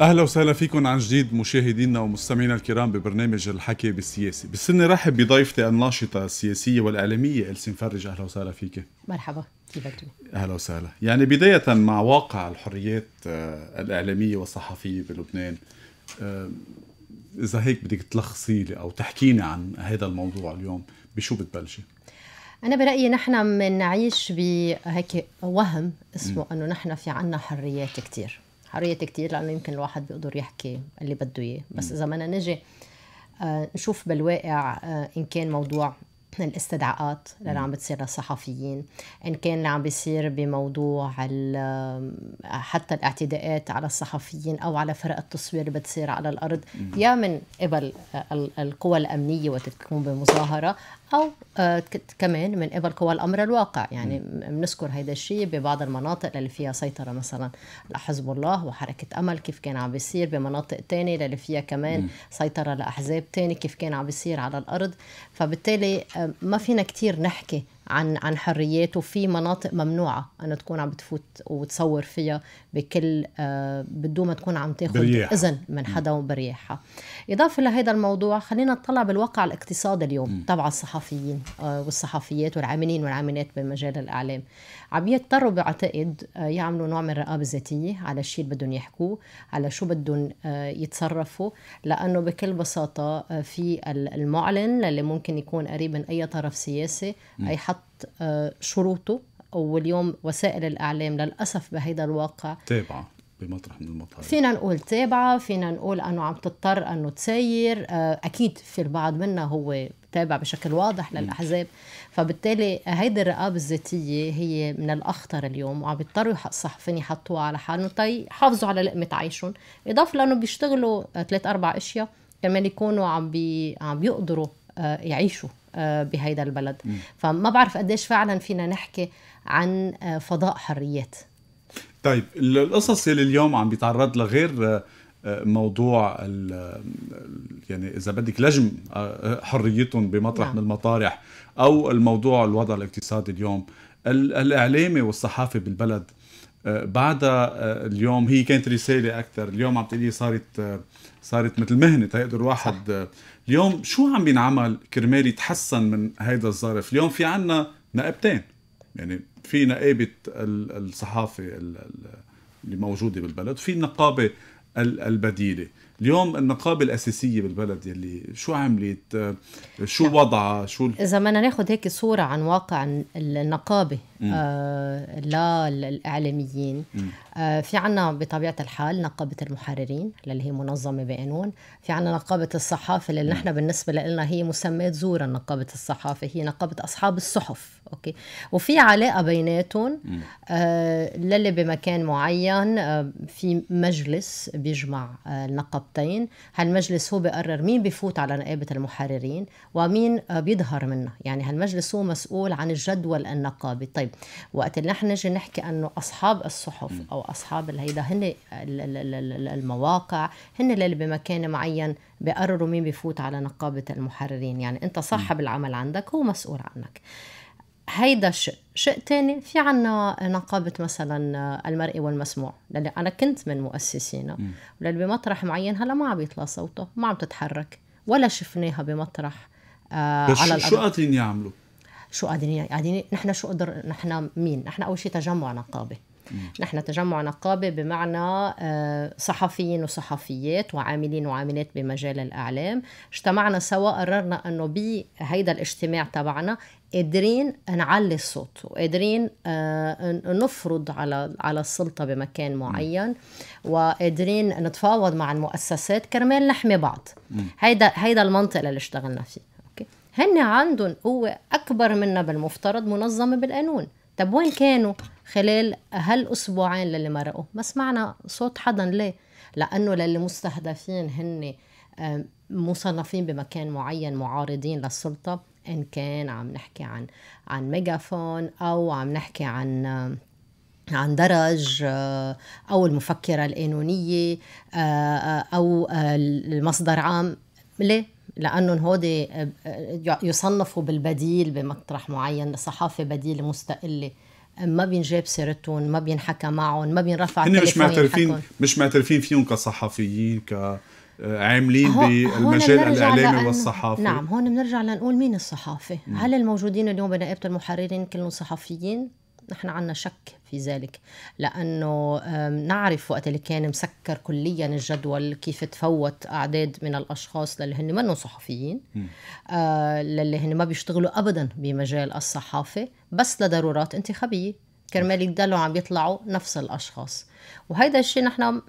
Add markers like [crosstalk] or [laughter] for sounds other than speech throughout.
اهلا وسهلا فيكم عن جديد مشاهدينا ومستمعينا الكرام ببرنامج الحكي بالسياسي، بالسنه رحب بضيفتي الناشطه السياسيه والاعلاميه السين فرج اهلا وسهلا فيك. مرحبا كيفك اهلا وسهلا، يعني بدايه مع واقع الحريات آه، الاعلاميه والصحفيه بلبنان آه، اذا هيك بدك تلخصي لي او تحكيني عن هذا الموضوع اليوم بشو بتبلشي؟ أنا برأيي نحن بنعيش بهيك وهم اسمه أنه نحن في عنا حريات كثير قريت كتير لانه يمكن الواحد بيقدر يحكي اللي بده اياه بس اذا بدنا نجي آه، نشوف بالواقع آه، ان كان موضوع الاستدعاءات اللي عم بتصير للصحفيين ان كان اللي عم بيصير بموضوع حتى الاعتداءات على الصحفيين او على فرق التصوير اللي بتصير على الارض يا من قبل القوى الامنيه وقت تكون بمظاهره أو آه، كمان من قبل قوى الأمر الواقع يعني بنذكر هيدا الشيء ببعض المناطق اللي فيها سيطرة مثلا لحزب الله وحركة أمل كيف كان عم بيصير بمناطق تانية اللي فيها كمان سيطرة لأحزاب تانية كيف كان عم بيصير على الأرض فبالتالي آه، ما فينا كتير نحكي عن عن حريات وفي مناطق ممنوعه أن تكون عم تفوت وتصور فيها بكل آه، بدون ما تكون عم تاخذ اذن من حدا وبرياحها اضافه لهذا الموضوع خلينا نطلع بالواقع الاقتصادي اليوم تبع الصحفيين آه، والصحفيات والعاملين والعاملات بمجال الاعلام عم يضطروا بعتقد آه، يعملوا نوع من الرقابه الذاتيه على الشيء اللي بدهم يحكوه على شو بدهم آه، يتصرفوا لانه بكل بساطه آه، في المعلن اللي ممكن يكون قريب من اي طرف سياسي يحط شروطه واليوم وسائل الاعلام للاسف بهيدا الواقع تابعه بمطرح من المطارح فينا نقول تابعة فينا نقول أنه عم تضطر أنه تسير أكيد في البعض منا هو تابع بشكل واضح للاحزاب فبالتالي هيدي الرقابه الذاتيه هي من الاخطر اليوم وعم بيضطروا الصحفيين يحطوها على حالهم طي يحافظوا على لقمه عيشهم اضافه لانه بيشتغلوا ثلاث آه، اربع اشياء كمان يكونوا عم بي عم بيقدروا آه، يعيشوا آه، بهيدا البلد م. فما بعرف قديش فعلا فينا نحكي عن فضاء حريات طيب القصص اللي اليوم عم بيتعرض لها غير موضوع يعني اذا بدك لجم آه، حريتهم بمطرح نعم. من المطارح او الموضوع الوضع الاقتصادي اليوم الاعلامي والصحافه بالبلد آه، بعدها آه، اليوم هي كانت رساله اكثر اليوم عم تقولي صارت صارت مثل مهنه تيقدر واحد صح. اليوم شو عم بينعمل كرمال يتحسن من هيدا الظرف اليوم في عنا نائبتين يعني في نقابه الصحافه اللي موجوده بالبلد في نقابه البديله اليوم النقابه الاساسيه بالبلد يلي شو عملت آه، شو نعم. وضعها شو اذا بدنا ناخد هيك صوره عن واقع النقابه آه لا الاعلاميين آه في عنا بطبيعه الحال نقابه المحررين اللي هي منظمه بقانون في عنا نقابه الصحافه اللي نحن بالنسبه لنا هي مسميات زورا نقابه الصحافه هي نقابه اصحاب الصحف اوكي وفي علاقه بيناتهم آه للي بمكان معين آه في مجلس بيجمع آه النقابتين هالمجلس هو بقرر مين بفوت على نقابه المحررين ومين آه بيظهر منها يعني هالمجلس هو مسؤول عن الجدول النقابي طيب طيب وقت اللي نحن نجي نحكي انه اصحاب الصحف او اصحاب هيدا هن المواقع هن اللي بمكان معين بقرروا مين بفوت على نقابه المحررين يعني انت صاحب العمل عندك هو مسؤول عنك هيدا شيء شيء تاني في عنا نقابة مثلا المرئي والمسموع للي أنا كنت من مؤسسينا وللي بمطرح معين هلا ما عم يطلع صوته ما عم تتحرك ولا شفناها بمطرح آه بس على شو قادرين يعملوا؟ شو قاعدين يعني قاعدين نحن شو قدر نحن مين نحن اول شيء تجمع نقابه نحن تجمع نقابة بمعنى آه، صحفيين وصحفيات وعاملين وعاملات بمجال الإعلام اجتمعنا سوا قررنا أنه بهيدا الاجتماع تبعنا قادرين نعلي الصوت وقادرين آه، نفرض على على السلطه بمكان معين وقادرين نتفاوض مع المؤسسات كرمال نحمي بعض هيدا هيدا المنطق اللي اشتغلنا فيه هن عندهم قوة أكبر منا بالمفترض منظمة بالقانون طب وين كانوا خلال هالأسبوعين للي مرقوا ما سمعنا صوت حدا ليه لأنه للي مستهدفين هن مصنفين بمكان معين معارضين للسلطة إن كان عم نحكي عن عن ميجافون أو عم نحكي عن عن درج آه، أو المفكرة القانونية آه، آه، أو المصدر عام ليه؟ لانهم هودي آه، آه، يصنفوا بالبديل بمطرح معين لصحافه بديله مستقله ما بينجاب سيرتهم ما بينحكى معهم ما بينرفع هن مش معترفين مش معترفين فيهم كصحفيين ك آه، عاملين بالمجال الاعلامي والصحافي نعم هون بنرجع لنقول مين الصحافه؟ هل الموجودين اليوم بنائبه المحررين كلهم صحفيين؟ نحن عنا شك في ذلك لأنه نعرف وقت اللي كان مسكر كليا الجدول كيف تفوت أعداد من الأشخاص للي هن منهم صحفيين آه، للي هن ما بيشتغلوا أبدا بمجال الصحافة بس لضرورات انتخابية كرمال يضلوا عم يطلعوا نفس الأشخاص وهيدا الشيء نحن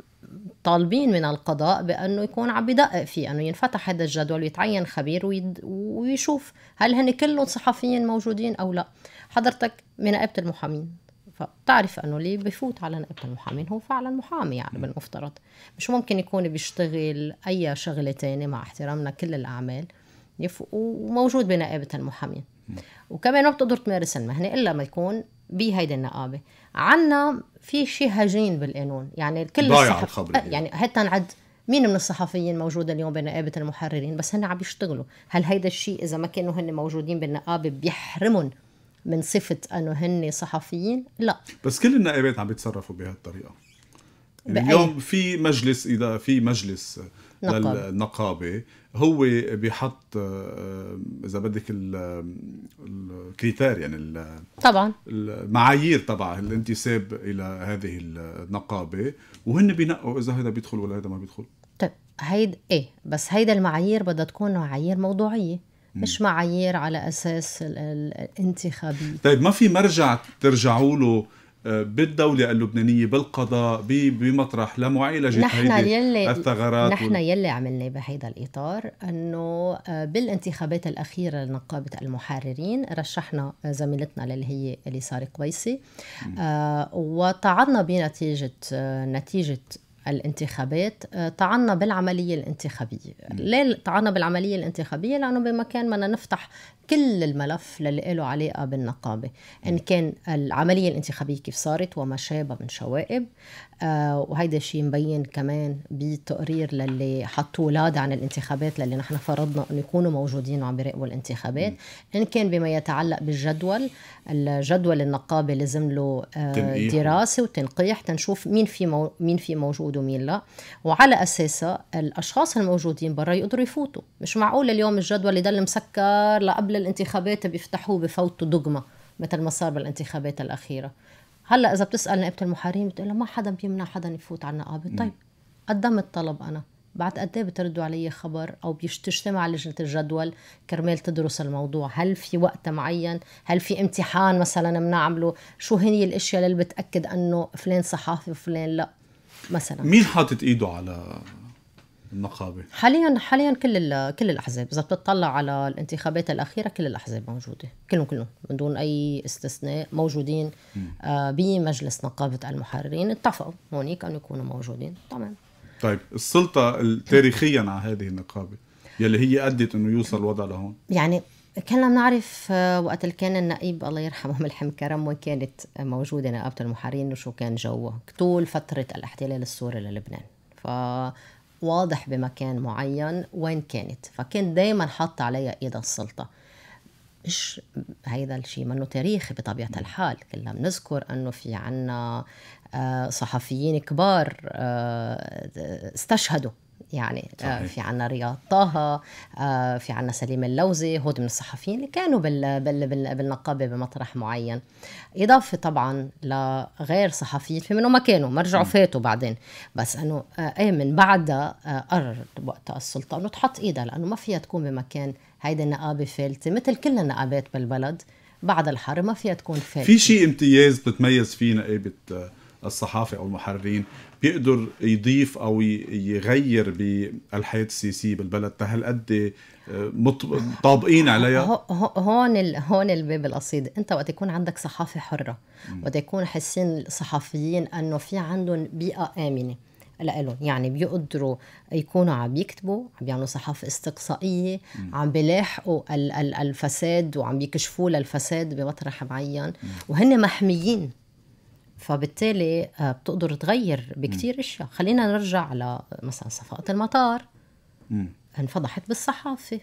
طالبين من القضاء بانه يكون عم بدقق فيه انه ينفتح هذا الجدول ويتعين خبير ويد... ويشوف هل هن كلهم صحفيين موجودين او لا حضرتك من نائبه المحامين فبتعرف انه اللي بفوت على نائبه المحامين هو فعلا محامي يعني بالمفترض مش ممكن يكون بيشتغل اي شغله تانية مع احترامنا كل الاعمال وموجود بنائبه المحامين وكمان ما بتقدر تمارس المهنه الا ما يكون بهيدي النقابه عنا في شيء هجين بالقانون يعني كل الصحف... يعني حتى نعد مين من الصحفيين موجود اليوم بنقابه المحررين بس هن عم يشتغلوا هل هيدا الشيء اذا ما كانوا هن موجودين بالنقابه بيحرمهم من صفه انه هن صحفيين لا بس كل النائبات عم بيتصرفوا بهالطريقه يعني اليوم في مجلس اذا في مجلس نقابة. للنقابه هو بيحط آه، اذا بدك آه، الكريتير يعني طبعا المعايير تبع الانتساب الى هذه النقابه وهن بينقوا اذا هذا بيدخل ولا هذا ما بيدخل طيب هيد ايه بس هيدا المعايير بدها تكون معايير موضوعيه مش معايير على اساس الانتخابيه طيب ما في مرجع ترجعوا له آه، بالدولة اللبنانية بالقضاء بمطرح لمعالجة نحن يلي الثغرات نحن وال... يلي عملنا بهيدا الإطار أنه آه، بالانتخابات الأخيرة لنقابة المحررين رشحنا زميلتنا اللي هي اليسار قويسي آه وطعدنا بنتيجة آه، نتيجة الانتخابات طعنا آه، بالعملية الانتخابية ليه طعنا بالعملية الانتخابية لأنه بمكان ما نفتح كل الملف للي له علاقة بالنقابة إن كان العملية الانتخابية كيف صارت وما شابه من شوائب آه وهيدا الشيء مبين كمان بالتقرير للي حطوا ولاد عن الانتخابات للي نحن فرضنا انه يكونوا موجودين وعم يراقبوا الانتخابات ان كان بما يتعلق بالجدول الجدول النقابه لازم له آه دراسه وتنقيح تنشوف مين في مو... مين في موجود ومين لا وعلى اساسها الاشخاص الموجودين برا يقدروا يفوتوا مش معقول اليوم الجدول يضل مسكر لقبل الانتخابات بيفتحوه بفوتوا دقمه مثل ما صار بالانتخابات الاخيره هلا اذا بتسال نائبه المحارين بتقول ما حدا بيمنع حدا يفوت على النقابه طيب قدمت طلب انا بعد قد ايه بتردوا علي خبر او بتجتمع لجنه الجدول كرمال تدرس الموضوع هل في وقت معين هل في امتحان مثلا بنعمله شو هي الاشياء اللي بتاكد انه فلان صحافي وفلان لا مثلا مين حاطط ايده على النقابه حاليا حاليا كل كل الاحزاب اذا بتطلع على الانتخابات الاخيره كل الاحزاب موجوده كلهم كلهم من دون اي استثناء موجودين آه بمجلس نقابه المحررين اتفقوا هونيك ان يكونوا موجودين تمام طيب السلطه تاريخيا على هذه النقابه يلي هي ادت انه يوصل الوضع لهون يعني كنا بنعرف آه، وقت اللي كان النقيب الله يرحمه ملحم كرم وين كانت موجودة نقابة المحررين وشو كان جوه طول فترة الاحتلال السوري للبنان فواضح بمكان معين وين كانت فكان دايما حط عليها ايدها السلطة مش هيدا الشيء منه تاريخي بطبيعة الحال كلنا بنذكر أنه في عنا آه، صحفيين كبار آه، استشهدوا يعني آه، صحيح. في عنا رياض طه آه، في عنا سليم اللوزي هود من الصحفيين اللي كانوا بال بال بال بالنقابه بمطرح معين اضافه طبعا لغير صحفيين في منهم ما كانوا ما رجعوا فاتوا بعدين بس انه آه، ايه من بعدها قرر وقتها السلطه انه تحط ايدها لانه ما فيها تكون بمكان هيدي النقابه فالته مثل كل النقابات بالبلد بعد الحرب ما فيها تكون فالته في شيء امتياز بتتميز فيه إيه نقابه الصحافه او المحررين بيقدر يضيف او يغير بالحياه السياسيه بالبلد تهالقد آه، طابقين عليها هون هون الباب القصيد انت وقت يكون عندك صحافه حره وقت يكون حاسين الصحفيين انه في عندهم بيئه امنه لإلهم يعني بيقدروا يكونوا عم يكتبوا عم يعملوا صحافة استقصائية م. عم بيلاحقوا الفساد وعم بيكشفوا للفساد بمطرح معين وهن محميين فبالتالي آه، بتقدر تغير بكتير اشياء خلينا نرجع على مثلا صفقه المطار م. انفضحت بالصحافه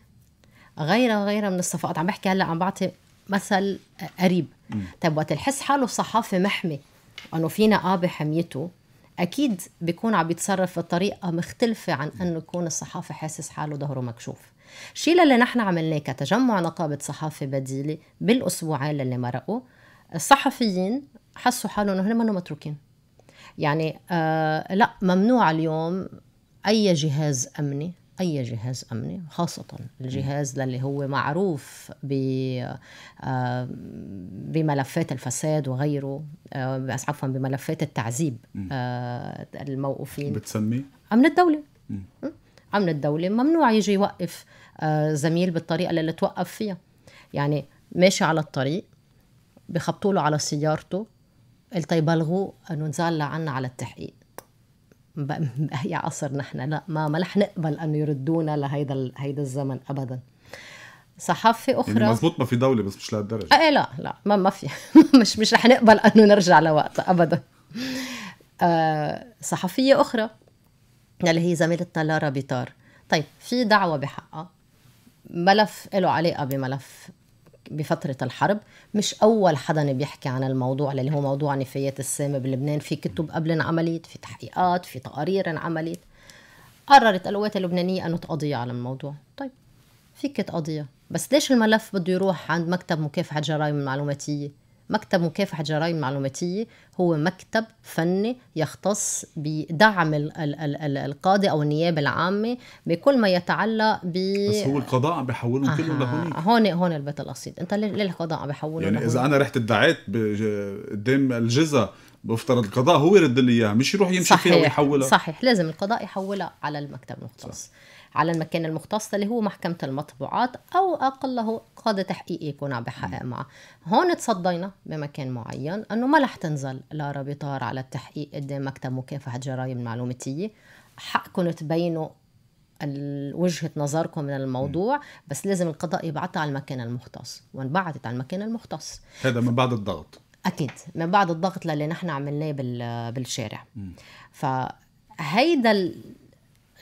غيرها غيرها من الصفقات عم بحكي هلا عم بعطي مثل آه، قريب مم. طيب وقت الحس حاله الصحافي محمي انه في نقابه حميته اكيد بيكون عم يتصرف بطريقه مختلفه عن انه يكون الصحافي حاسس حاله ظهره مكشوف الشيء اللي نحن عملناه كتجمع نقابه صحافه بديله بالاسبوعين اللي مرقوا الصحفيين حسوا حالهم انه هن متروكين يعني آه لا ممنوع اليوم اي جهاز امني اي جهاز امني خاصه الجهاز اللي هو معروف ب آه، بملفات الفساد وغيره آه، عفوا بملفات التعذيب آه، الموقوفين بتسميه امن الدوله امن الدوله ممنوع يجي يوقف زميل بالطريقه اللي توقف فيها يعني ماشي على الطريق بخبطوا له على سيارته قلت يبلغوا انه نزال لعنا على التحقيق بأي [laughs] عصر نحن لا ما ما رح نقبل انه يردونا لهيدا هيدا الزمن ابدا صحافة يعني أخرى يعني مزبوط ما في دولة بس مش لهالدرجة إيه لا لا ما ما في [laughs] مش مش رح نقبل إنه نرجع لوقتها أبدا آه صحفية أخرى اللي هي زميلتنا لارا بيطار طيب في دعوة بحقها ملف له علاقة بملف بفترة الحرب مش أول حدا بيحكي عن الموضوع اللي هو موضوع نفايات السامة بلبنان في كتب قبل انعملت في تحقيقات في تقارير انعملت قررت القوات اللبنانية أنه تقضي على الموضوع طيب فيك تقضيها بس ليش الملف بده يروح عند مكتب مكافحة جرائم المعلوماتية مكتب مكافحة جرائم معلوماتية هو مكتب فني يختص بدعم القاضي أو النيابة العامة بكل ما يتعلق ب بس هو القضاء عم بيحولهم آه. كلهم لهونيك هون هون البيت القصيد أنت ليه القضاء عم بيحولهم يعني إذا أنا رحت ادعيت قدام الجزا بفترض القضاء هو يرد لي اياها مش يروح يمشي صحيح. فيها ويحولها صحيح لازم القضاء يحولها على المكتب المختص صح. على المكان المختص اللي هو محكمة المطبوعات أو أقله قاضي تحقيق يكون عم بحقق معه هون تصدينا بمكان معين أنه ما رح تنزل لارا بيطار على التحقيق قدام مكتب مكافحة جرائم المعلوماتية حقكم تبينوا وجهة نظركم من الموضوع بس لازم القضاء يبعتها على المكان المختص وانبعتت على المكان المختص هذا من بعد الضغط اكيد من بعد الضغط للي نحن عملناه بالشارع فهيدا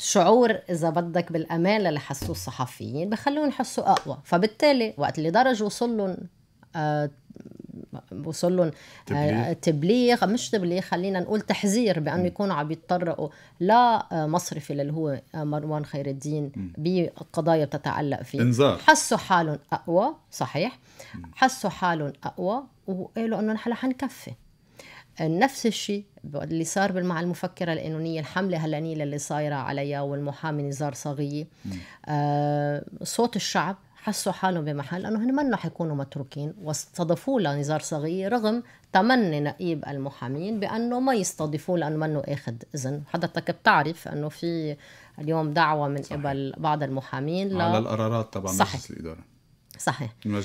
شعور اذا بدك بالامان اللي حسوه الصحفيين بخلوهم يحسوا اقوى فبالتالي وقت اللي درج وصل لهم آه، وصل لهم آه، تبليغ مش تبليغ خلينا نقول تحذير بانه يكونوا عم يتطرقوا لمصرفي آه، اللي هو مروان خير الدين بقضايا بتتعلق فيه انذار حسوا حالهم اقوى صحيح حسوا حالهم اقوى وقالوا انه نحن حنكفي نفس الشيء اللي صار مع المفكرة القانونية الحملة هلانية اللي صايرة عليها والمحامي نزار صغية آه صوت الشعب حسوا حالهم بمحل لانه هن منو حيكونوا متروكين واستضافوا لنزار صغية رغم تمني نقيب المحامين بانه ما يستضيفوه لانه منو اخذ اذن حضرتك بتعرف انه في اليوم دعوه من صحيح. قبل بعض المحامين على القرارات القرارات صحيح. مجلس الاداره صحيح النقابي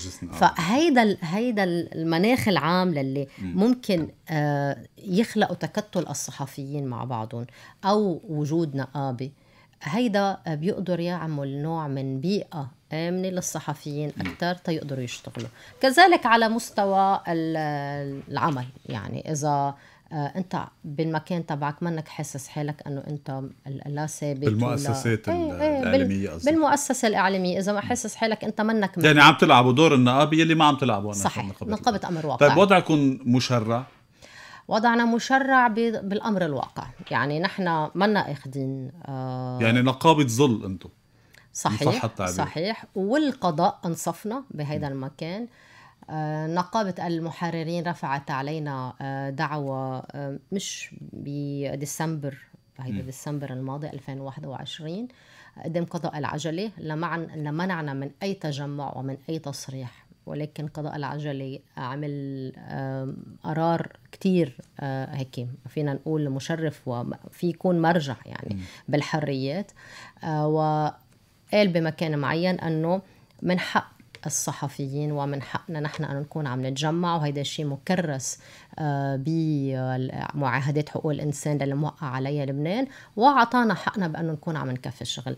فهيدا هيدا المناخ العام للي ممكن آه، يخلقوا تكتل الصحفيين مع بعضهم او وجود نقابه هيدا بيقدر يعمل نوع من بيئة آمنة للصحفيين أكثر تيقدروا يشتغلوا كذلك على مستوى العمل يعني إذا آه، انت بالمكان تبعك منك حاسس حالك انه انت لا ثابت بالمؤسسات ولا... إيه، إيه، الاعلاميه قصدي بالمؤسسه الاعلاميه اذا ما حاسس حالك انت منك من. يعني عم تلعبوا دور النقابه يلي ما عم تلعبوا انا صحيح نقابه امر واقع طيب وضعكم مشرع وضعنا مشرع بالامر الواقع يعني نحن منا اخذين آه يعني نقابه ظل انتم صحيح صحيح والقضاء انصفنا بهذا المكان آه آه، نقابة المحررين رفعت علينا آه، دعوة آه، مش بديسمبر هيدا ديسمبر الماضي 2021 قدم قضاء العجلة لمنعنا من أي تجمع ومن أي تصريح ولكن قضاء العجلة عمل قرار كتير هيك فينا نقول مشرف وفي يكون مرجع يعني بالحريات وقال بمكان معين أنه من حق الصحفيين ومن حقنا نحن أن نكون عم نتجمع وهيدا الشيء مكرس آه، بمعاهدات حقوق الإنسان اللي موقع عليها لبنان وأعطانا حقنا بأنه نكون عم نكفي الشغل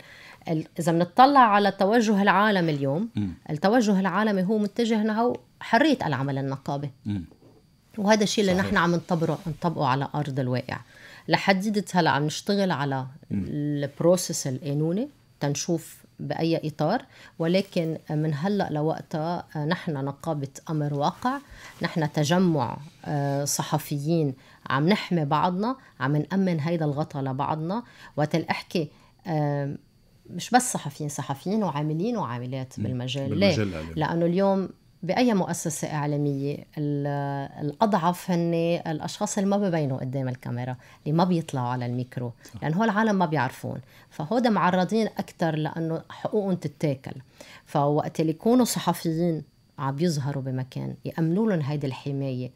إذا بنطلع على التوجه العالم اليوم التوجه العالمي هو متجه نحو حرية العمل النقابي وهذا الشيء اللي نحن عم نطبقه نطبقه على أرض الواقع لحديدة هلا عم نشتغل على البروسيس القانوني تنشوف باي اطار ولكن من هلا لوقتها آه، نحن نقابه امر واقع نحن تجمع آه، صحفيين عم نحمي بعضنا عم نامن هيدا الغطاء لبعضنا وقت الاحكي مش بس صحفيين صحفيين وعاملين وعاملات بالمجال, بالمجال ليه؟ لأنه اليوم باي مؤسسه اعلاميه الاضعف هن الاشخاص اللي ما ببينوا قدام الكاميرا اللي ما بيطلعوا على الميكرو صح. لان هو العالم ما بيعرفون فهودا معرضين اكثر لانه حقوقهم تتاكل فوقت اللي يكونوا صحفيين عم يظهروا بمكان يامنوا لهم هيدي الحمايه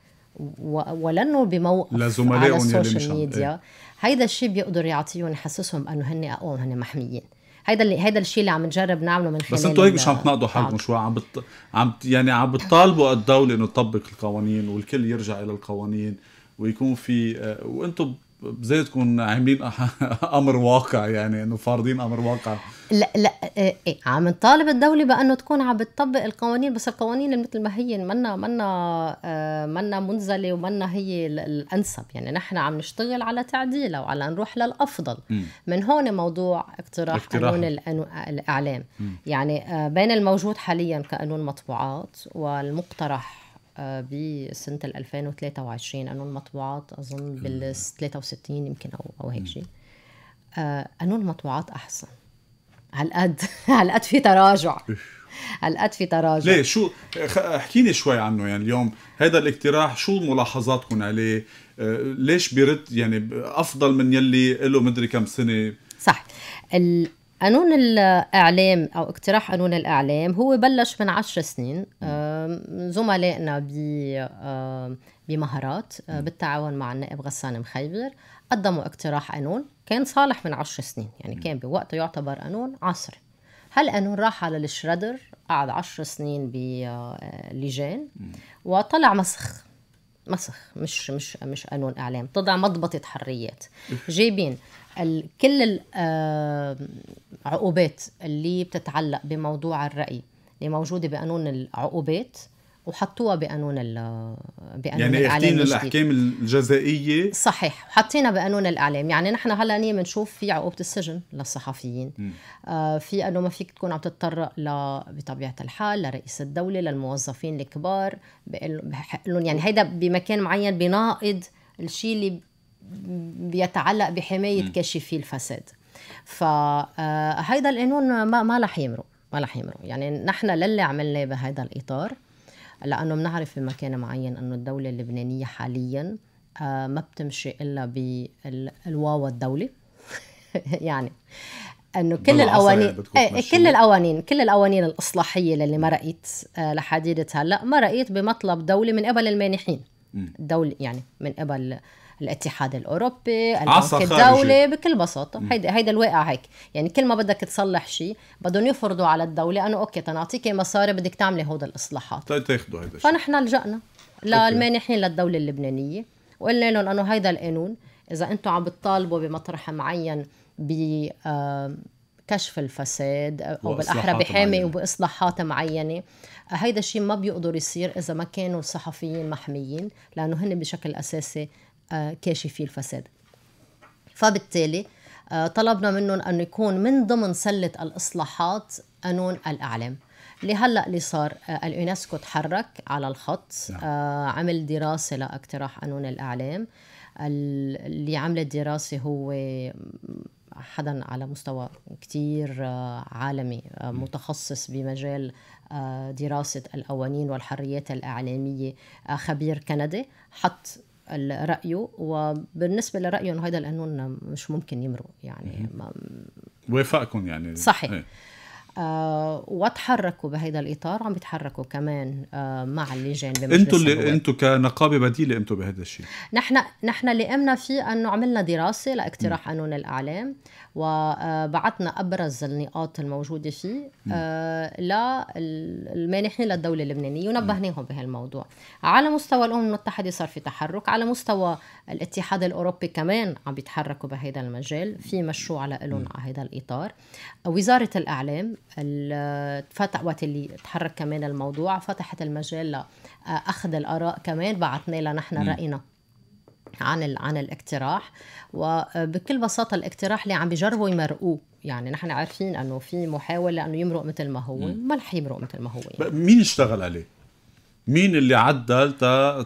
ولانه بموقف على السوشيال ميديا إيه. هيدا الشيء بيقدر يعطيهم يحسسهم انه هن اقوى هن محميين هيدا اللي هيدا الشيء اللي عم نجرب نعمله من خلال بس انتم هيك مش عم تناقضوا حالكم آه. شوي عم بت... عم يعني عم بتطالبوا الدوله انه تطبق القوانين والكل يرجع الى القوانين ويكون في آه، وانتم بذاتكم عاملين [laughs] امر واقع يعني انه فارضين امر واقع لا لا إيه،, إيه عم نطالب الدولة بانه تكون عم بتطبق القوانين بس القوانين مثل ما هي منا منا آه، منا منزله ومنا هي الانسب يعني نحن عم نشتغل على تعديلها وعلى نروح للافضل م. من هون موضوع اقتراح, اقتراح. قانون الاعلام م. يعني آه، بين الموجود حاليا كقانون مطبوعات والمقترح آه، بسنه 2023 قانون المطبوعات اظن بال 63 يمكن او او هيك شيء قانون آه، المطبوعات احسن هالقد [laughs] هالقد في تراجع هالقد في تراجع ليه شو احكيني شوي عنه يعني اليوم هذا الاقتراح شو ملاحظاتكم عليه آه، ليش بيرد يعني افضل من يلي له مدري كم سنه صح قانون الإعلام أو اقتراح قانون الإعلام هو بلش من عشر سنين آه، زملائنا ب آه، بمهارات آه، بالتعاون مع النائب غسان مخيبر قدموا اقتراح قانون كان صالح من عشر سنين يعني كان بوقته يعتبر قانون عصري هالقانون راح على الشردر قعد عشر سنين بلجان وطلع مسخ مسخ مش مش مش قانون اعلام طلع مضبطه حريات إيه. جايبين كل العقوبات اللي بتتعلق بموضوع الرأي اللي موجودة بقانون العقوبات وحطوها بقانون ال بقانون يعني الاعلام الاحكام الجزائيه صحيح حطينا بقانون الاعلام يعني نحن هلا بنشوف في عقوبه السجن للصحفيين آه في انه ما فيك تكون عم تتطرق ل بطبيعه الحال لرئيس الدوله للموظفين الكبار بحق لهم يعني هيدا بمكان معين بناقض الشيء اللي بيتعلق بحمايه كاشفي الفساد فهيدا آه، القانون ما ما رح يمرق ما رح يمرق يعني نحن للي عملناه بهذا الاطار لانه بنعرف بمكان معين انه الدوله اللبنانيه حاليا آه، ما بتمشي الا بالواو الدوله [laughs] يعني انه كل القوانين إيه، كل القوانين كل القوانين الاصلاحيه اللي مرقت آه، لحديده هلا مرقت بمطلب دوله من قبل المانحين الدولة يعني من قبل الاتحاد الاوروبي البنك الدولي بكل بساطه هيدا هيدا الواقع هيك يعني كل ما بدك تصلح شيء بدهم يفرضوا على الدوله انه اوكي تنعطيكي طيب مصاري بدك تعملي هود الاصلاحات طيب، تاخذوا هيدا الشيء فنحن لجأنا للمانحين للدوله اللبنانيه وقلنا لهم انه هيدا القانون اذا انتم عم بتطالبوا بمطرح معين ب آه، كشف الفساد او بالاحرى بحامي وباصلاحات معينه هيدا الشيء ما بيقدر يصير اذا ما كانوا الصحفيين محميين لانه هن بشكل اساسي آه، كاشفي الفساد فبالتالي آه، طلبنا منهم أن يكون من ضمن سلة الإصلاحات قانون الإعلام اللي هلا اللي صار آه، اليونسكو تحرك على الخط نعم. عمل دراسه لاقتراح قانون الاعلام اللي عمل الدراسه هو حدا على مستوى كتير عالمي متخصص بمجال دراسة القوانين والحريات الإعلامية خبير كندي حط رأيه وبالنسبة لرأيه هذا القانون مش ممكن يمرق يعني وافقكم يعني صحيح إيه. آه، وتحركوا بهذا الاطار وعم بيتحركوا كمان آه، مع اللجان انتوا اللي انتوا كنقابه بديله قمتوا بهذا الشيء نحن نحن اللي قمنا فيه انه عملنا دراسه لاقتراح قانون الاعلام وبعثنا آه، ابرز النقاط الموجوده فيه للمانحين للدوله اللبنانيه ونبهناهم بهالموضوع على مستوى الامم المتحده صار في تحرك على مستوى الاتحاد الاوروبي كمان عم بيتحركوا بهذا المجال في مشروع لهم على هذا الاطار وزاره الاعلام فتح وقت اللي تحرك كمان الموضوع فتحت المجال لاخذ الاراء كمان بعثنا لها نحن راينا عن عن الاقتراح وبكل بساطه الاقتراح اللي عم بيجربوا يمرقوه يعني نحن عارفين انه في محاوله انه يمرق مثل ما هو ما رح يمرق مثل ما هو يعني. مين اشتغل عليه مين اللي عدل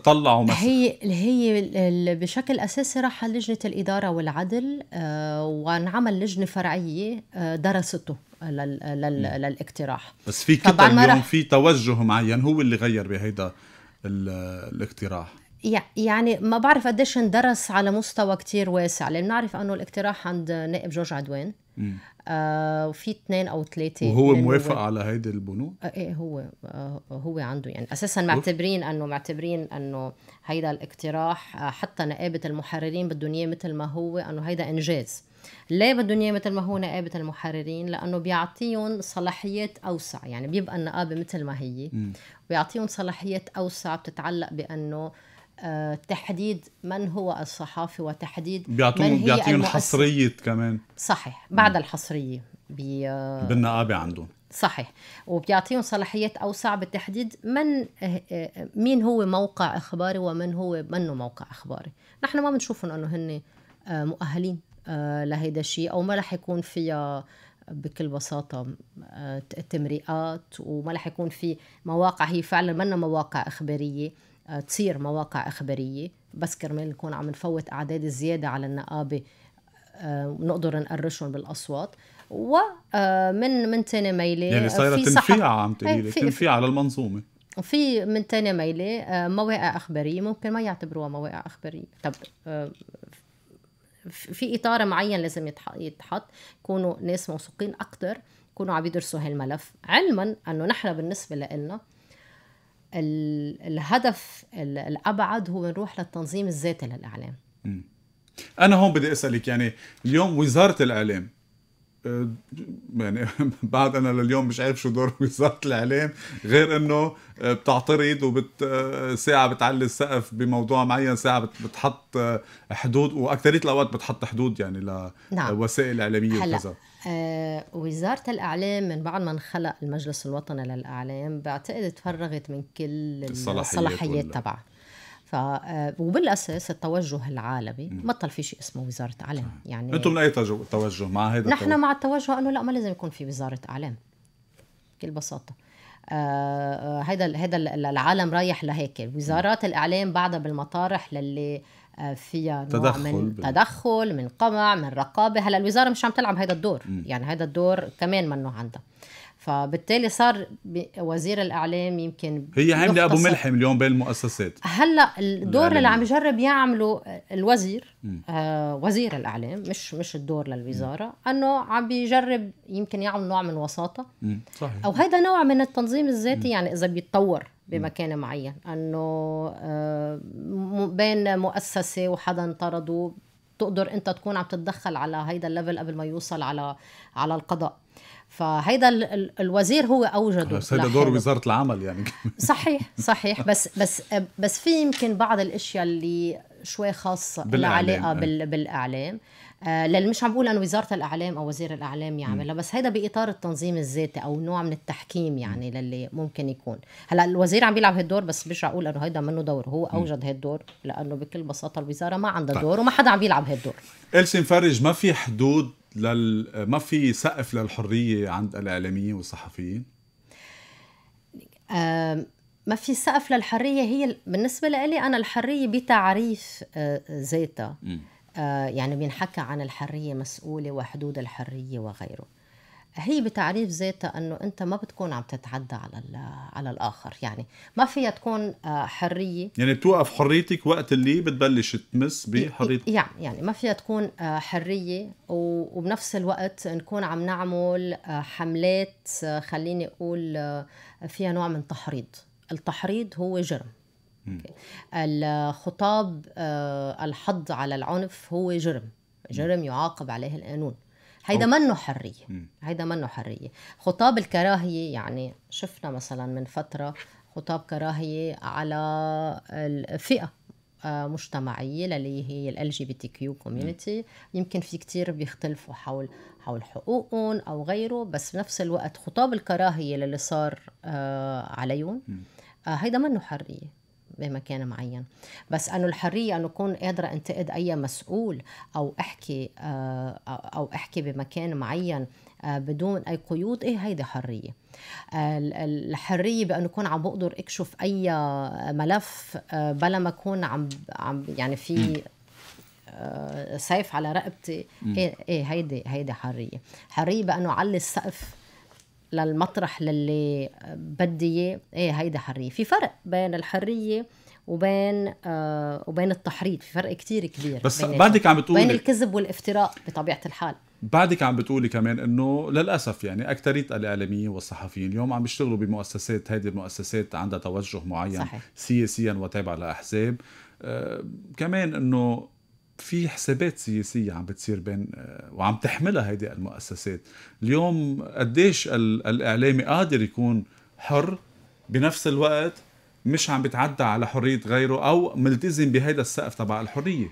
طلعوا مثلا هي هي بشكل اساسي راح لجنه الاداره والعدل آه، وانعمل لجنه فرعيه آه، درسته للاقتراح بس في كتل اليوم رح... في توجه معين هو اللي غير بهيدا الاقتراح يعني ما بعرف قديش اندرس على مستوى كتير واسع لان نعرف انه الاقتراح عند نائب جورج عدوان آه وفي اثنين او ثلاثه وهو موافق هو... على هيدي البنود؟ آه ايه هو آه هو عنده يعني اساسا معتبرين انه معتبرين انه هيدا الاقتراح آه حتى نقابه المحررين بدهم اياه مثل ما هو انه هيدا انجاز ليه بدهم اياه مثل ما هو نقابه المحررين؟ لانه بيعطيهم صلاحيات اوسع يعني بيبقى النقابه مثل ما هي م. بيعطيهم صلاحيات اوسع بتتعلق بانه آه، تحديد من هو الصحافي وتحديد بيعطون من هي بيعطيهم حصرية كمان صحيح بعد م. الحصريه بي... آه، بالنقابه عندهم صحيح وبيعطيهم صلاحيات اوسع بتحديد من آه، مين هو موقع اخباري ومن هو منه موقع اخباري نحن ما بنشوفهم انه هن مؤهلين لهيدا الشيء او ما رح يكون فيها بكل بساطة تمرئات وما رح يكون في مواقع هي فعلا منا مواقع إخبارية تصير مواقع إخبارية بس كرمال نكون عم نفوت أعداد زيادة على النقابة ونقدر آه، نقرشهم بالأصوات ومن آه، من تاني ميلة آه، يعني صايرة تنفيع عم تقولي إيه، تنفيع على المنظومة في من تاني ميلة مواقع إخبارية ممكن ما يعتبروها مواقع إخبارية طب في إطار معين لازم يتحط يكونوا ناس موثوقين أكتر يكونوا عم يدرسوا هالملف علما أنه نحن بالنسبة لنا الهدف الابعد هو نروح للتنظيم الذاتي للاعلام. انا هون بدي اسالك يعني اليوم وزاره الاعلام آه، يعني [laughs] بعد انا لليوم مش عارف شو دور وزاره الاعلام غير انه آه، بتعترض وبت آه، ساعه بتعلي السقف بموضوع معين ساعه بتحط حدود واكثريه الاوقات بتحط حدود يعني نعم. لوسائل نعم. اعلاميه وكذا آه وزاره الاعلام من بعد ما انخلق المجلس الوطني للاعلام بعتقد تفرغت من كل الصلاحيات تبعها ف آه، وبالاساس التوجه العالمي بطل في شيء اسمه وزاره اعلام يعني انتم من اي توجه مع هذا نحن التوجه. مع التوجه انه لا ما لازم يكون في وزاره اعلام بكل بساطه آه، آه، هذا هذا العالم رايح لهيك وزارات الاعلام بعدها بالمطارح للي فيها نوع تدخل من بال... تدخل من قمع من رقابه هلا الوزاره مش عم تلعب هذا الدور م. يعني هذا الدور كمان منه عندها فبالتالي صار وزير الاعلام يمكن هي عامله ابو ملحم اليوم بين المؤسسات هلا الدور اللي عم يجرب يعمله الوزير آه وزير الاعلام مش مش الدور للوزاره م. انه عم بيجرب يمكن يعمل نوع من وساطه صحيح. او هذا نوع من التنظيم الذاتي م. يعني اذا بيتطور بمكان معين انه آه بين مؤسسه وحدا انطردوا تقدر انت تكون عم تتدخل على هيدا الليفل قبل ما يوصل على على القضاء فهيدا الوزير هو اوجده بس هيدا دور وزاره العمل يعني صحيح صحيح بس بس بس في يمكن بعض الاشياء اللي شوي خاصه لها علاقه آه. بال بالاعلام آه، مش عم بقول انه وزاره الاعلام او وزير الاعلام يعملها بس هيدا باطار التنظيم الذاتي او نوع من التحكيم يعني للي ممكن يكون هلا الوزير عم بيلعب هالدور بس برجع اقول انه هيدا منه دور هو اوجد هالدور لانه بكل بساطه الوزاره ما عندها طيب. دور وما حدا عم بيلعب هالدور إلسي مفرج ما في حدود لل... ما في سقف للحريه عند الاعلاميين والصحفيين ما في سقف للحريه هي بالنسبه لي انا الحريه بتعريف آه، ذاتها آه، يعني بينحكى عن الحريه مسؤوله وحدود الحريه وغيره هي بتعريف ذاتها انه انت ما بتكون عم تتعدى على على الاخر يعني ما فيها تكون آه، حريه يعني بتوقف حريتك وقت اللي بتبلش تمس بحريتك يعني يعني ما فيها تكون آه، حريه وبنفس الوقت نكون عم نعمل آه، حملات خليني اقول فيها نوع من تحريض التحريض هو جرم الخطاب الحض على العنف هو جرم جرم يعاقب عليه القانون هيدا منه حريه هيدا منه حريه خطاب الكراهيه يعني شفنا مثلا من فتره خطاب كراهيه على الفئه آه، مجتمعيه للي هي ال جي بي تي كيو كوميونتي يمكن في كتير بيختلفوا حول حول حقوقهم او غيره بس بنفس الوقت خطاب الكراهيه للي صار آه، عليهم آه، هيدا منه حريه بمكان معين بس انه الحريه انه اكون قادره انتقد اي مسؤول او احكي آه، او احكي بمكان معين آه، بدون اي قيود ايه هيدي حريه الحريه بانه اكون عم بقدر اكشف اي ملف آه، بلا ما اكون عم عم يعني في سيف على رقبتي إيه،, ايه هيدي هيدي حريه حريه بانه علي السقف للمطرح للي بدي اياه ايه هيدا حريه في فرق بين الحريه وبين آه وبين التحريض في فرق كتير كبير بس بعدك عم بتقولي بين الكذب والافتراء بطبيعه الحال بعدك عم بتقولي كمان انه للاسف يعني اكثريه الاعلاميين والصحفيين اليوم عم يشتغلوا بمؤسسات هذه المؤسسات عندها توجه معين صحيح. سياسيا وتابعه لاحزاب آه كمان انه في حسابات سياسية عم بتصير بين آه، وعم تحملها هيدي المؤسسات اليوم قديش الإعلامي قادر يكون حر بنفس الوقت مش عم بتعدى على حرية غيره أو ملتزم بهيدا السقف تبع الحرية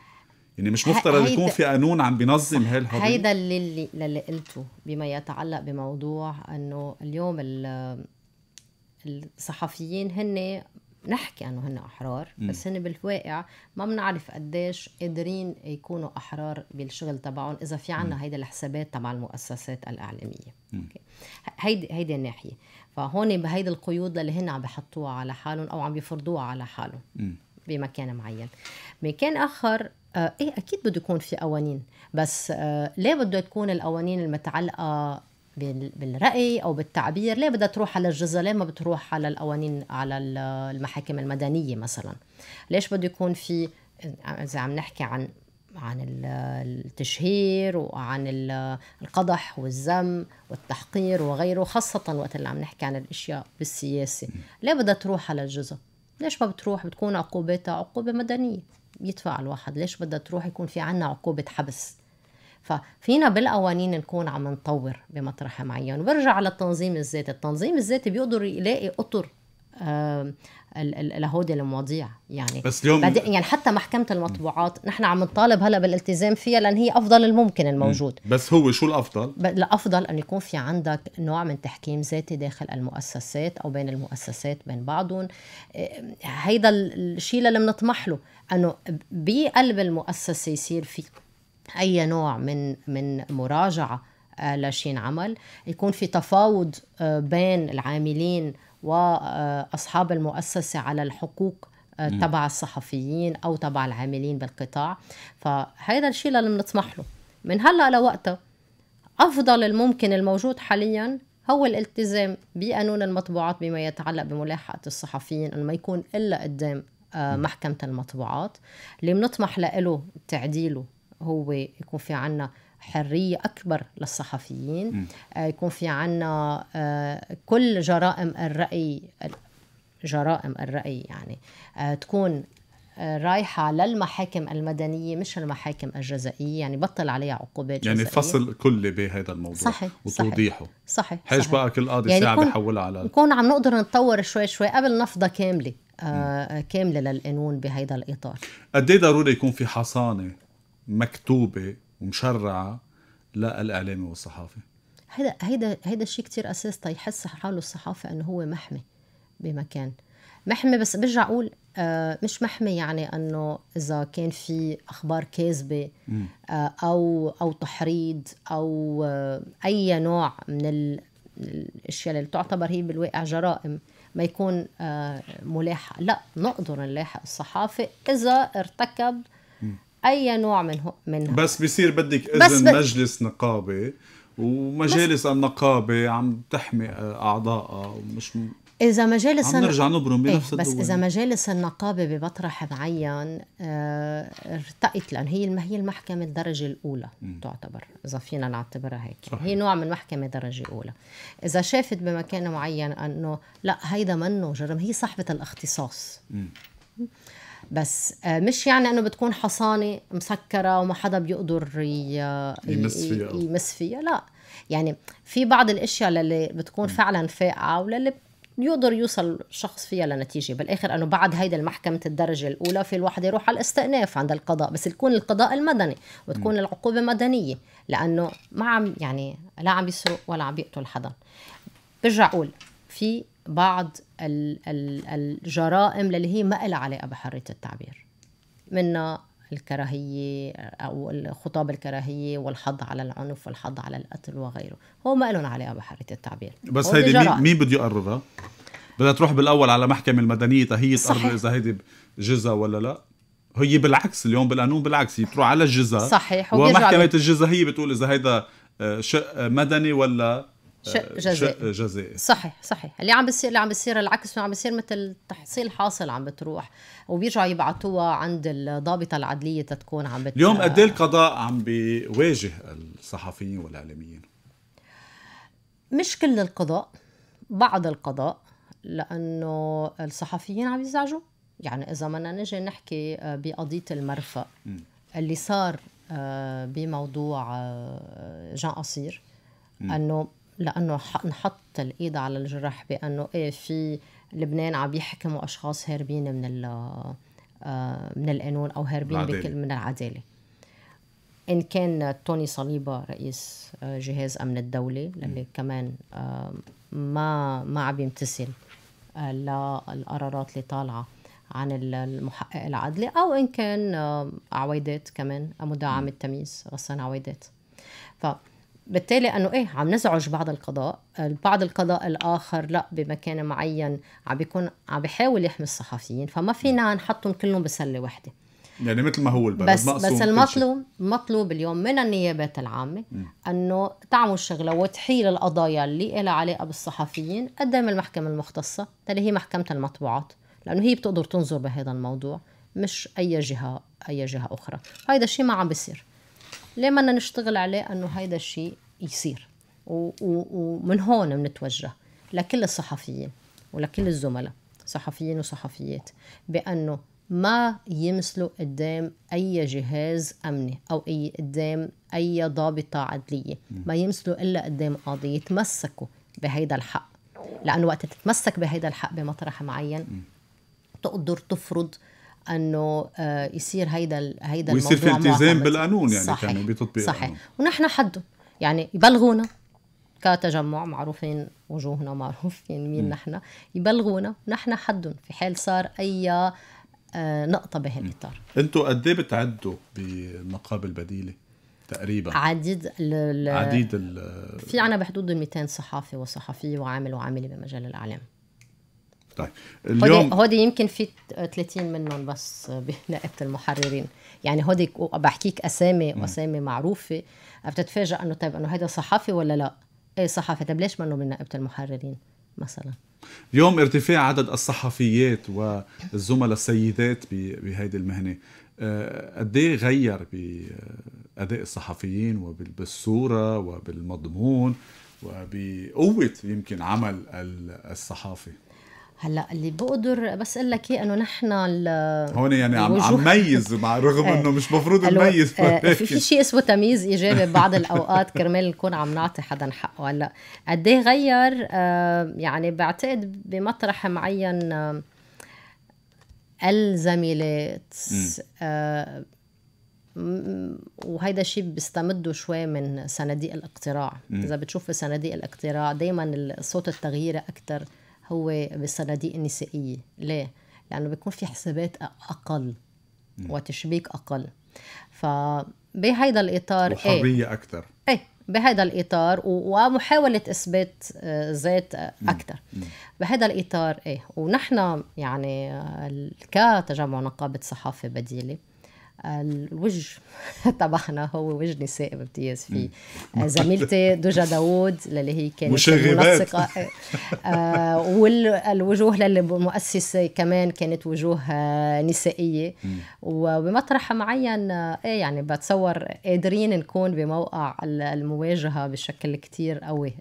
يعني مش مفترض يكون في قانون عم بينظم هاي الحريه هيدا اللي اللي, اللي قلته بما يتعلق بموضوع انه اليوم الصحفيين هن نحكي انه هن احرار م. بس هن بالواقع ما بنعرف قديش قادرين يكونوا احرار بالشغل تبعهم اذا في عنا هيدا الحسابات تبع المؤسسات الاعلاميه هيدي هيدي الناحيه فهون بهيدي القيود اللي هن عم بحطوها على حالهم او عم بيفرضوها على حالهم بمكان معين مكان اخر آه ايه اكيد بده يكون في قوانين بس آه ليه بده تكون القوانين المتعلقه بالرأي أو بالتعبير ليه بدها تروح على الجزء ليه ما بتروح على القوانين على المحاكم المدنية مثلا ليش بده يكون في إذا عم نحكي عن عن التشهير وعن القدح والذم والتحقير وغيره خاصة وقت اللي عم نحكي عن الأشياء بالسياسة ليه بدها تروح على الجزء ليش ما بتروح بتكون عقوبتها عقوبة مدنية يدفع الواحد ليش بدها تروح يكون في عنا عقوبة حبس ففينا بالقوانين نكون عم نطور بمطرح معين وبرجع للتنظيم الذاتي التنظيم الذاتي بيقدر يلاقي اطر لهودي المواضيع يعني بس اليوم يعني حتى محكمه المطبوعات نحن عم نطالب هلا بالالتزام فيها لان هي افضل الممكن الموجود بس هو شو الافضل الافضل ان يكون في عندك نوع من تحكيم ذاتي داخل المؤسسات او بين المؤسسات بين بعضهم هيدا الشيء اللي بنطمح له انه بقلب المؤسسه يصير في اي نوع من من مراجعه آه، لشي عمل يكون في تفاوض آه، بين العاملين واصحاب آه، المؤسسه على الحقوق تبع الصحفيين او تبع العاملين بالقطاع فهذا الشيء اللي بنطمح له من هلا لوقتها افضل الممكن الموجود حاليا هو الالتزام بقانون المطبوعات بما يتعلق بملاحقه الصحفيين انه ما يكون الا قدام محكمه المطبوعات اللي بنطمح له تعديله هو يكون في عنا حرية أكبر للصحفيين م. آه، يكون في عنا آه، كل جرائم الرأي جرائم الرأي يعني آه، تكون رايحة للمحاكم المدنية مش المحاكم الجزائية يعني بطل عليها عقوبات يعني جزائية يعني فصل كلي بهذا الموضوع صحيح وتوضيحه صحيح حيش بقى كل قاضي يعني ساعة بحولها على نكون عم نقدر نطور شوي شوي قبل نفضة كاملة آه كاملة للقانون بهذا الإطار قد إيه ضروري يكون في حصانة مكتوبه ومشرعه للاعلامي والصحافي هيدا هيدا هيدا الشيء كثير اساس تيحس حاله الصحافي انه هو محمي بمكان محمي بس برجع اقول آه مش محمي يعني انه اذا كان في اخبار كاذبه آه او او تحريض او آه اي نوع من ال... الاشياء اللي تعتبر هي بالواقع جرائم ما يكون آه، ملاحق لا نقدر نلاحق الصحافي اذا ارتكب اي نوع من منها بس بصير بدك اذن ب... مجلس نقابه ومجالس بس... النقابه عم تحمي اعضائها ومش إذا مجالس عم نرجع نبرم بنفس إيه بس الدول. إذا مجالس النقابة بمطرح معين آه، ارتقت لأن هي هي المحكمة الدرجة الأولى م. تعتبر إذا فينا نعتبرها هيك صحيح. هي نوع من محكمة درجة أولى إذا شافت بمكان معين أنه لا هيدا منه جرم هي صاحبة الاختصاص م. بس آه، مش يعني انه بتكون حصانه مسكره وما حدا بيقدر يمس فيها يمس فيها لا يعني في بعض الاشياء اللي بتكون فعلا فاقعه وللي يقدر يوصل شخص فيها لنتيجه بالاخر انه بعد هيدا المحكمه الدرجه الاولى في الواحد يروح على الاستئناف عند القضاء بس يكون القضاء المدني وتكون م. العقوبه مدنيه لانه ما عم يعني لا عم يسرق ولا عم يقتل حدا برجع اقول في بعض الجرائم اللي هي ما لها علاقه بحريه التعبير منها الكراهيه او الخطاب الكراهيه والحض على العنف والحض على القتل وغيره هو ما لهم علاقه بحريه التعبير بس هيدي مين بده يقررها بدها تروح بالاول على محكمه المدنيه تهي تقرر اذا هيدي جزا ولا لا هي بالعكس اليوم بالقانون بالعكس هي بتروح على الجزا صحيح ومحكمه الجزا هي بتقول اذا هيدا آه، شق مدني ولا آه، جزائر آه، صحيح صحيح اللي عم بيصير اللي عم بيصير العكس عم بيصير مثل تحصيل حاصل عم بتروح وبيرجعوا يبعتوها عند الضابطه العدليه تتكون عم بت... اليوم قد إيه القضاء عم بيواجه الصحفيين والاعلاميين مش كل القضاء بعض القضاء لانه الصحفيين عم يزعجوا يعني اذا بدنا نجي نحكي آه، بقضيه المرفأ اللي صار بموضوع جان قصير انه لانه نحط الايد على الجرح بانه ايه في لبنان عم يحكموا اشخاص هاربين من آه، من القانون او هاربين العدالة. من العداله ان كان توني صليبه رئيس آه، جهاز امن الدوله اللي كمان آه، ما ما عم بيمتثل للقرارات اللي طالعه عن المحقق العدلي او ان كان عويدات كمان مدعم التمييز غسان عويدات ف بالتالي انه ايه عم نزعج بعض القضاء بعض القضاء الاخر لا بمكان معين عم بيكون عم بيحاول يحمي الصحفيين فما فينا نحطهم كلهم بسله واحده يعني مثل ما هو البلد بس بس المطلوب مطلوب اليوم من النيابات العامه انه تعمل شغله وتحيل القضايا اللي لها علاقه بالصحفيين قدام المحكمه المختصه اللي هي محكمه المطبوعات لانه هي بتقدر تنظر بهذا الموضوع مش اي جهه اي جهه اخرى هذا الشيء ما عم بيصير ليه ما نشتغل عليه انه هيدا الشيء يصير ومن هون بنتوجه لكل الصحفيين ولكل الزملاء صحفيين وصحفيات بانه ما يمثلوا قدام اي جهاز امني او اي قدام اي ضابطه عدليه ما يمثلوا الا قدام قاضي يتمسكوا بهيدا الحق لانه وقت تتمسك بهيدا الحق بمطرح معين تقدر تفرض انه آه، يصير هيدا هيدا الموضوع ويصير في التزام بالقانون يعني صحيح كانوا بتطبيق صحيح ونحن حدهم يعني يبلغونا كتجمع معروفين وجوهنا معروفين مين م. نحن يبلغونا نحن حدهم في حال صار اي آه، نقطة بهالاطار انتوا قد ايه بتعدوا بالنقابة البديلة؟ تقريبا عديد ال عديد ال في عنا بحدود ال 200 صحافي وصحفي وعامل وعاملة بمجال الإعلام طيب اليوم هودي يمكن في 30 منهم بس بنقابه المحررين يعني هودي بحكيك اسامي واسامي معروفه بتتفاجئ انه طيب انه هذا صحفي ولا لا ايه صحفي طيب ليش منه من نقابه المحررين مثلا اليوم ارتفاع عدد الصحفيات والزملاء السيدات بهيدي المهنه آه، قد ايه غير باداء الصحفيين وبالصوره وبالمضمون وبقوه يمكن عمل الصحافه هلا اللي بقدر بس اقول لك انه نحن هون يعني عم عم ميز مع رغم [laughs] إيه. انه مش مفروض نميز إيه، إيه، [laughs] في شيء اسمه تمييز ايجابي ببعض الاوقات كرمال نكون عم نعطي حدا حقه هلا قد ايه غير آه، يعني بعتقد بمطرح معين آه، الزميلات آه، وهيدا الشيء بيستمدوا شوي من صناديق الاقتراع اذا بتشوف صناديق الاقتراع دائما صوت التغيير اكثر هو بالصناديق النسائيه ليه لانه بيكون في حسابات اقل وتشبيك اقل فبهيدا الاطار إيه؟ وحريه ايه اكثر ايه بهذا الاطار ومحاوله اثبات آه، ذات آه، اكثر بهذا الاطار ايه ونحن يعني آه، كتجمع نقابه صحافه بديله الوجه تبعنا [laughs] هو وجه نسائي بامتياز فيه [laughs] زميلتي دوجا داوود اللي هي كانت منسقة [laughs] آه، والوجوه للمؤسسة كمان كانت وجوه آه، نسائية وبمطرح معين آه، ايه يعني بتصور قادرين نكون بموقع المواجهة بشكل كتير قوي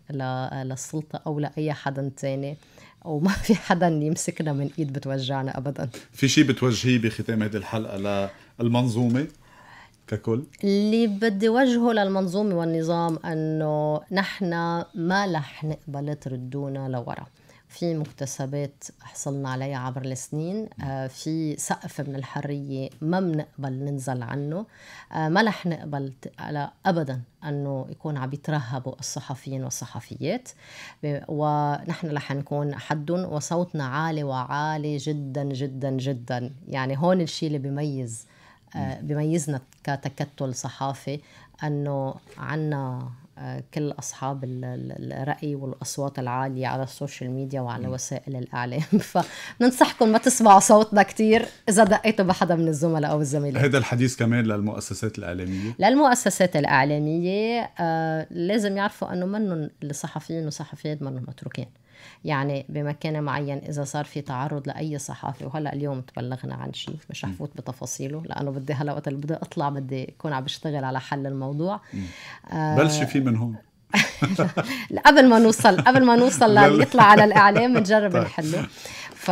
للسلطة أو لأي حدا تاني وما في حدا يمسكنا من ايد بتوجعنا ابدا في شيء بتوجهيه بختام هذه الحلقه المنظومه ككل اللي بدي وجهه للمنظومه والنظام انه نحن ما رح نقبل تردونا لورا في مكتسبات حصلنا عليها عبر السنين آه، في سقف من الحرية ما بنقبل ننزل عنه آه، ما رح نقبل أبدا أنه يكون عم يترهبوا الصحفيين والصحفيات ونحن رح نكون حد وصوتنا عالي وعالي جدا جدا جدا يعني هون الشيء اللي بيميز آه، بميزنا كتكتل صحافي انه عنا آه، كل اصحاب الراي والاصوات العاليه على السوشيال ميديا وعلى وسائل الاعلام [laughs] فننصحكم ما تسمعوا صوتنا كثير اذا دقيتوا بحدا من الزملاء او الزميلات هذا الحديث كمان للمؤسسات الاعلاميه للمؤسسات الاعلاميه آه لازم يعرفوا انه منهم الصحفيين والصحفيات منهم متروكين يعني بمكان معين اذا صار في تعرض لاي صحافي وهلا اليوم تبلغنا عن شيء مش رح فوت بتفاصيله لانه بدي هلا وقت اللي بدي اطلع بدي اكون عم بشتغل على حل الموضوع آه بلشي فيه من هون [laughs] قبل ما نوصل قبل ما نوصل يطلع على الاعلام نجرب طيب. نحله ف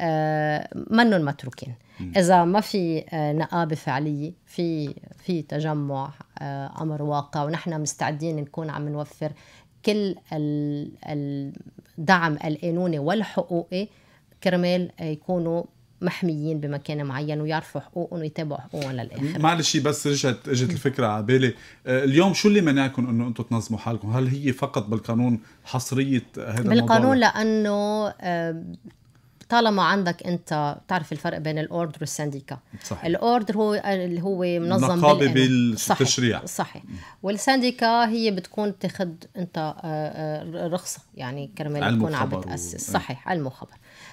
آه، منهم متروكين اذا ما في آه، نقابه فعليه في في تجمع آه، امر واقع ونحن مستعدين نكون عم نوفر كل الدعم القانوني والحقوقي كرمال يكونوا محميين بمكان معين ويعرفوا حقوقهم ويتابعوا حقوقهم للاخر معلش بس رجعت اجت الفكره على بالي آه، اليوم شو اللي منعكم انه انتم تنظموا حالكم هل هي فقط بالقانون حصريه هذا بالقانون الموضوع؟ لانه آه، طالما عندك انت بتعرف الفرق بين الاوردر والسنديكا صحيح. الاوردر هو اللي هو منظم نقابه بالتشريع صحيح والسنديكا هي بتكون بتاخذ انت آه، آه، رخصه يعني كرمال تكون عم بتاسس و... آه. صحيح علم وخبر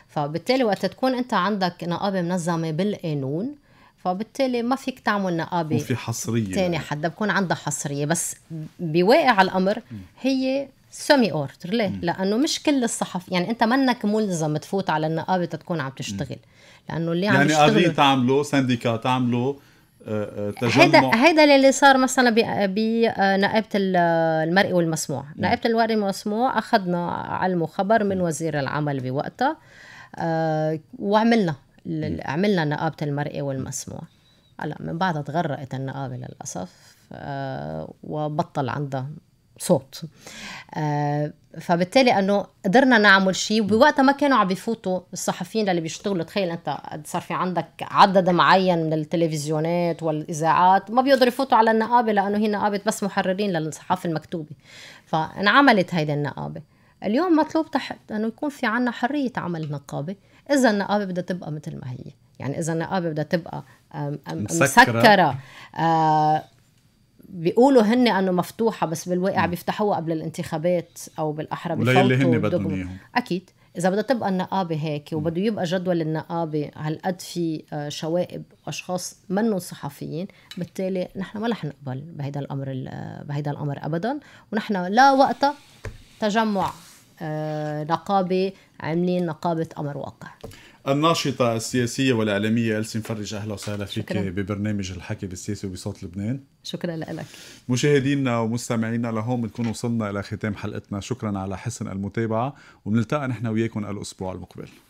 فبالتالي وقت تكون انت عندك نقابه منظمه بالقانون فبالتالي ما فيك تعمل نقابه وفي حصريه تاني حدا بكون عندها حصريه بس بواقع الامر هي سومي اوردر ليه؟ مم. لانه مش كل الصحف يعني انت منك ملزم تفوت على النقابه تتكون عم تشتغل لانه اللي عم يعني قاضي تعمله سنديكا تعمله آه، آه، تجمع هيدا هيدا اللي صار مثلا بنائبه آه، المرئي والمسموع، نائبه المرئي والمسموع اخذنا علم وخبر من وزير العمل بوقتها وعملنا عملنا نقابه المرئي والمسموع هلا من بعدها تغرقت النقابه للاسف وبطل عندها صوت آه، فبالتالي انه قدرنا نعمل شيء وبوقتها ما كانوا عم بفوتوا الصحفيين اللي بيشتغلوا تخيل انت صار في عندك عدد معين من التلفزيونات والاذاعات ما بيقدروا يفوتوا على النقابه لانه هي نقابه بس محررين للصحافه المكتوبه فانعملت هيدي النقابه اليوم مطلوب تحت انه يكون في عنا حريه عمل النقابه اذا النقابه بدها تبقى مثل ما هي يعني اذا النقابه بدها تبقى مسكره, مسكرة. آه، بيقولوا هن انه مفتوحه بس بالواقع بيفتحوها قبل الانتخابات او بالاحرى بفوتوا اللي هن بدهم اياهم اكيد اذا بدها تبقى النقابه هيك وبده يبقى جدول النقابه هالقد في آه، شوائب واشخاص منهم صحفيين بالتالي نحن ما رح نقبل بهيدا الامر آه، بهيدا الامر ابدا ونحن لا وقتها تجمع آه، نقابه عاملين نقابه امر واقع الناشطة السياسية والإعلامية ألسن فرج أهلا وسهلا فيك شكرا. ببرنامج الحكي بالسياسة وبصوت لبنان شكرا لك مشاهدينا ومستمعينا لهون بنكون وصلنا إلى ختام حلقتنا شكرا على حسن المتابعة وبنلتقى نحن وياكم الأسبوع المقبل